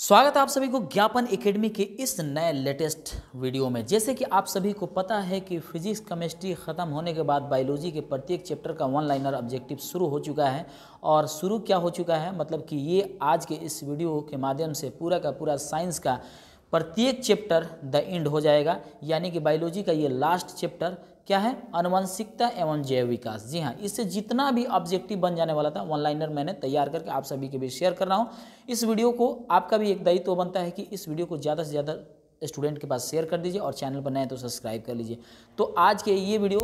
स्वागत है आप सभी को ज्ञापन एकेडमी के इस नए लेटेस्ट वीडियो में जैसे कि आप सभी को पता है कि फिजिक्स केमिस्ट्री ख़त्म होने के बाद बायोलॉजी के प्रत्येक चैप्टर का वन लाइनर ऑब्जेक्टिव शुरू हो चुका है और शुरू क्या हो चुका है मतलब कि ये आज के इस वीडियो के माध्यम से पूरा का पूरा साइंस का प्रत्येक चैप्टर द एंड हो जाएगा यानी कि बायोलॉजी का ये लास्ट चैप्टर क्या है अनुवंशिकता एवं जैव विकास जी हाँ इससे जितना भी ऑब्जेक्टिव बन जाने वाला था वन लाइनर मैंने तैयार करके आप सभी के बीच शेयर कर रहा हूँ इस वीडियो को आपका भी एक दायित्व तो बनता है कि इस वीडियो को ज़्यादा से ज़्यादा स्टूडेंट के पास शेयर कर दीजिए और चैनल पर नए तो सब्सक्राइब कर लीजिए तो आज के ये वीडियो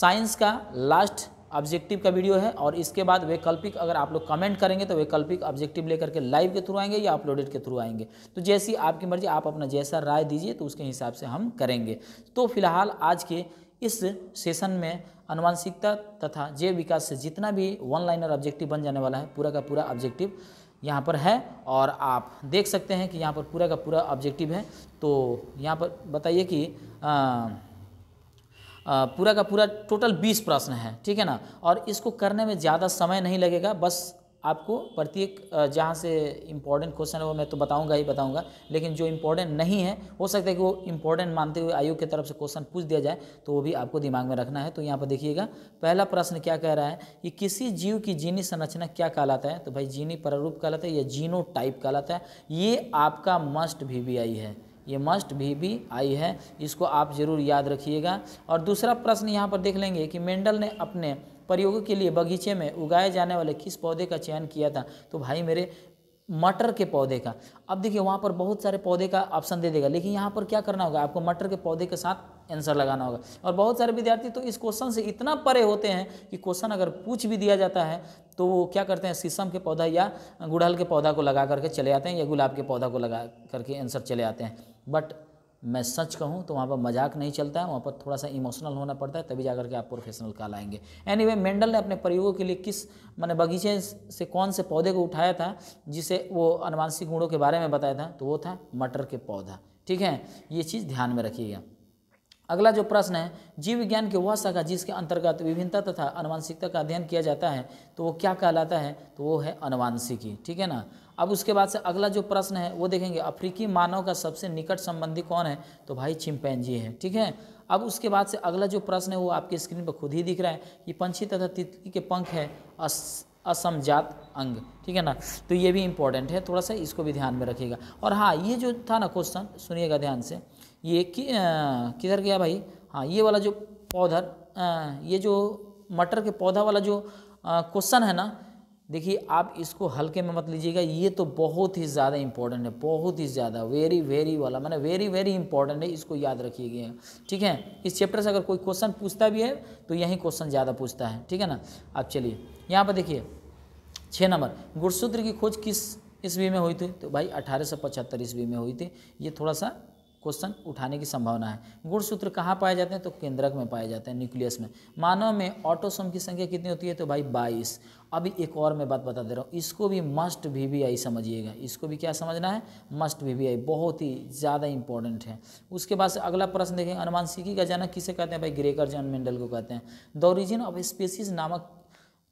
साइंस का लास्ट ऑब्जेक्टिव का वीडियो है और इसके बाद वैकल्पिक अगर आप लोग कमेंट करेंगे तो वैकल्पिक ऑब्जेक्टिव लेकर के लाइव के थ्रू आएंगे या अपलोडेड के थ्रू आएंगे तो जैसी आपकी मर्जी आप अपना जैसा राय दीजिए तो उसके हिसाब से हम करेंगे तो फिलहाल आज के इस सेशन में अनुवांशिकता तथा जैव विकास से जितना भी वन लाइनर ऑब्जेक्टिव बन जाने वाला है पूरा का पूरा ऑब्जेक्टिव यहाँ पर है और आप देख सकते हैं कि यहाँ पर पूरा का पूरा ऑब्जेक्टिव है तो यहाँ पर बताइए कि आ, आ, पूरा का पूरा टोटल बीस प्रश्न है ठीक है ना और इसको करने में ज़्यादा समय नहीं लगेगा बस आपको प्रत्येक जहाँ से इम्पोर्टेंट क्वेश्चन है वो मैं तो बताऊंगा ही बताऊंगा लेकिन जो इम्पोर्टेंट नहीं है हो सकता है कि वो इम्पोर्टेंट मानते हुए आयोग की तरफ से क्वेश्चन पूछ दिया जाए तो वो भी आपको दिमाग में रखना है तो यहाँ पर देखिएगा पहला प्रश्न क्या कह रहा है कि किसी जीव की जीनी संरचना क्या कहलाता है तो भाई जीनी प्रारूप कहलाता है या जीनो टाइप कहलाता है ये आपका मस्ट भी, भी आई है ये मस्ट भी भी आई है इसको आप ज़रूर याद रखिएगा और दूसरा प्रश्न यहाँ पर देख लेंगे कि मेंडल ने अपने प्रयोग के लिए बगीचे में उगाए जाने वाले किस पौधे का चयन किया था तो भाई मेरे मटर के पौधे का अब देखिए वहाँ पर बहुत सारे पौधे का ऑप्शन दे देगा लेकिन यहाँ पर क्या करना होगा आपको मटर के पौधे के साथ आंसर लगाना होगा और बहुत सारे विद्यार्थी तो इस क्वेश्चन से इतना परे होते हैं कि क्वेश्चन अगर पूछ भी दिया जाता है तो वो क्या करते हैं शीशम के पौधा या गुड़हल के पौधा को लगा करके चले आते हैं या गुलाब के पौधा को लगा करके आंसर चले आते हैं बट मैं सच कहूँ तो वहाँ पर मजाक नहीं चलता है वहाँ पर थोड़ा सा इमोशनल होना पड़ता है तभी जाकर के आप प्रोफेशनल काल आएंगे एनी anyway, मेंडल ने अपने प्रयोगों के लिए किस मैंने बगीचे से कौन से पौधे को उठाया था जिसे वो अनुवांशिक गुणों के बारे में बताया था तो वो था मटर के पौधा ठीक है ये चीज़ ध्यान में रखिएगा अगला जो प्रश्न है जीव विज्ञान की वह शाखा जिसके अंतर्गत विभिन्नता तथा अनुवांशिकता का अध्ययन किया जाता है तो वो क्या कहलाता है तो वो है अनुवांशिकी ठीक है ना अब उसके बाद से अगला जो प्रश्न है वो देखेंगे अफ्रीकी मानव का सबसे निकट संबंधी कौन है तो भाई जी है ठीक है अब उसके बाद से अगला जो प्रश्न है वो आपकी स्क्रीन पर खुद ही दिख रहा है कि पंछी तथा तितली के पंख है अस, असमजात अंग ठीक है ना तो ये भी इम्पोर्टेंट है थोड़ा सा इसको भी ध्यान में रखिएगा और हाँ ये जो था ना क्वेश्चन सुनिएगा ध्यान से ये कि किधर गया भाई हाँ ये वाला जो पौधर आ, ये जो मटर के पौधा वाला जो क्वेश्चन है ना देखिए आप इसको हल्के में मत लीजिएगा ये तो बहुत ही ज़्यादा इंपॉर्टेंट है बहुत ही ज़्यादा वेरी वेरी वाला मैंने वेरी वेरी इंपॉर्टेंट है इसको याद रखिएगा ठीक है इस चैप्टर से अगर कोई क्वेश्चन पूछता भी है तो यही क्वेश्चन ज़्यादा पूछता है ठीक है ना आप चलिए यहाँ पर देखिए छः नंबर गुणसूत्र की खोज किस ईस्वी में हुई थी तो भाई अठारह सौ पचहत्तर ईस्वी में हुई थी ये थोड़ा सा क्वेश्चन उठाने की संभावना है गुणसूत्र कहाँ पाए जाते हैं तो केंद्रक में पाए जाते हैं न्यूक्लियस में मानव में ऑटोसोम की संख्या कितनी होती है तो भाई बाईस अभी एक और मैं बात बता दे रहा हूँ इसको भी मस्ट वी वी आई समझिएगा इसको भी क्या समझना है मस्ट वी वी आई बहुत ही ज़्यादा इंपॉर्टेंट है उसके बाद से अगला प्रश्न देखें अनुमानसिकी का जनक किसे कहते हैं भाई ग्रेकर जॉन मेंडल को कहते हैं द ओरिजिन ऑफ स्पेसीज नामक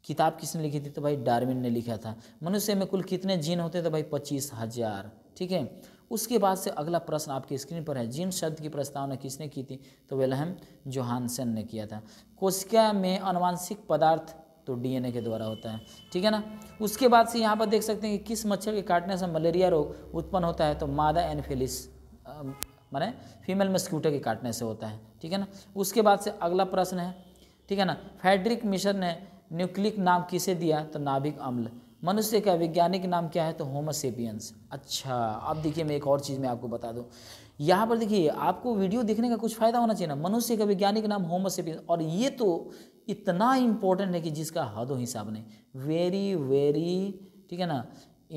किताब किसने लिखी थी तो भाई डार्विन ने लिखा था मनुष्य में कुल कितने जीन होते हैं तो भाई पच्चीस हज़ार ठीक है उसके बाद से अगला प्रश्न आपकी स्क्रीन पर है जिन शब्द की प्रस्तावना किसने की थी तो वेलहम जोहानसन ने किया था कोशिका में अनुवांशिक पदार्थ तो डीएनए के द्वारा होता है ठीक है ना उसके बाद से यहाँ पर देख सकते हैं कि किस मच्छर के काटने से मलेरिया रोग उत्पन्न होता है तो मादा एनफेलिस माने फीमेल मस्क्यूटो के काटने से होता है ठीक है ना उसके बाद से अगला प्रश्न है ठीक है ना फेड्रिक मिशन ने न्यूक्लिक नाम किसे दिया तो नाभिक अम्ल मनुष्य का वैज्ञानिक नाम क्या है तो होमोसेपियंस अच्छा अब देखिए मैं एक और चीज़ मैं आपको बता दूँ यहाँ पर देखिए आपको वीडियो देखने का कुछ फ़ायदा होना चाहिए ना मनुष्य का वैज्ञानिक नाम होमोसेपियंस और ये तो इतना इम्पोर्टेंट है कि जिसका हदों हिसाब नहीं वेरी वेरी ठीक है ना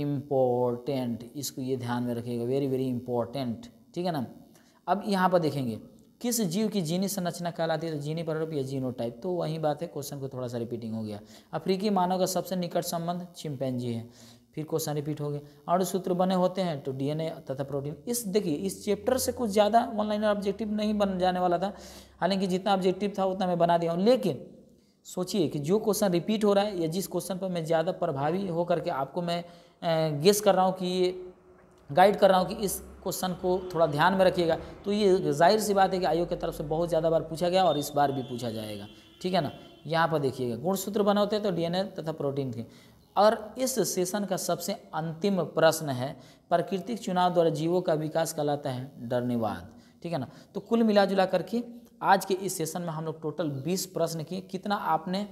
इम्पोर्टेंट इसको ये ध्यान में रखिएगा वेरी वेरी इम्पोर्टेंट ठीक है ना अब यहाँ पर देखेंगे किस जीव की जीनी संरचना कहलाती है तो जीनी प्रारूप या जीनो टाइप तो वही बात है क्वेश्चन को थोड़ा सा रिपीटिंग हो गया अफ्रीकी मानव का सबसे निकट संबंध चिंपैंजी है फिर क्वेश्चन रिपीट हो गया और सूत्र बने होते हैं तो डीएनए तथा प्रोटीन इस देखिए इस चैप्टर से कुछ ज़्यादा ऑनलाइन ऑब्जेक्टिव नहीं बन जाने वाला था हालांकि जितना ऑब्जेक्टिव था उतना मैं बना दिया हूँ लेकिन सोचिए कि जो क्वेश्चन रिपीट हो रहा है या जिस क्वेश्चन पर मैं ज़्यादा प्रभावी होकर के आपको मैं गेस कर रहा हूँ कि ये गाइड कर रहा हूँ कि इस क्वेश्चन को थोड़ा ध्यान में रखिएगा तो ये जाहिर सी बात है कि आयोग की तरफ से बहुत ज़्यादा बार पूछा गया और इस बार भी पूछा जाएगा ठीक है ना यहाँ पर देखिएगा गुणसूत्र बनाते होते हैं तो डीएनए तथा प्रोटीन के और इस सेशन का सबसे अंतिम प्रश्न है प्राकृतिक चुनाव द्वारा जीवों का विकास कहलाता है डरनेवाद ठीक है ना तो कुल मिला जुला करके आज के इस सेशन में हम लोग टोटल बीस प्रश्न किए कितना आपने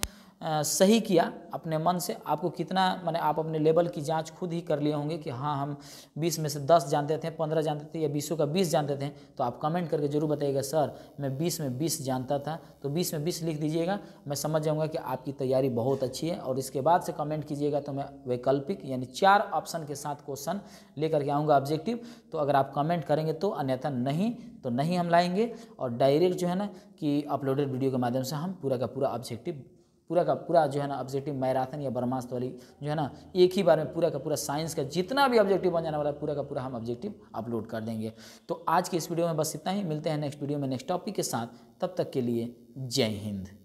सही किया अपने मन से आपको कितना मैंने आप अपने लेवल की जांच खुद ही कर लिए होंगे कि हाँ हम 20 में से 10 जानते थे 15 जानते थे या बीसों का 20 जानते थे तो आप कमेंट करके ज़रूर बताइएगा सर मैं 20 में 20 जानता था तो 20 में 20 लिख दीजिएगा मैं समझ जाऊँगा कि आपकी तैयारी बहुत अच्छी है और इसके बाद से कमेंट कीजिएगा तो मैं वैकल्पिक यानी चार ऑप्शन के साथ क्वेश्चन लेकर के आऊँगा ऑब्जेक्टिव तो अगर आप कमेंट करेंगे तो अन्यथा नहीं तो नहीं हम लाएंगे और डायरेक्ट जो है ना कि अपलोडेड वीडियो के माध्यम से हम पूरा का पूरा ऑब्जेक्टिव पूरा का पूरा जो है ना ऑब्जेक्टिव मैराथन या बर्मास्त वाली जो है ना एक ही बार में पूरा का पूरा साइंस का जितना भी ऑब्जेक्टिव बन जाने वाला है पूरा का पूरा हम ऑब्जेक्टिव अपलोड कर देंगे तो आज के इस वीडियो में बस इतना ही मिलते हैं नेक्स्ट वीडियो में नेक्स्ट टॉपिक के साथ तब तक के लिए जय हिंद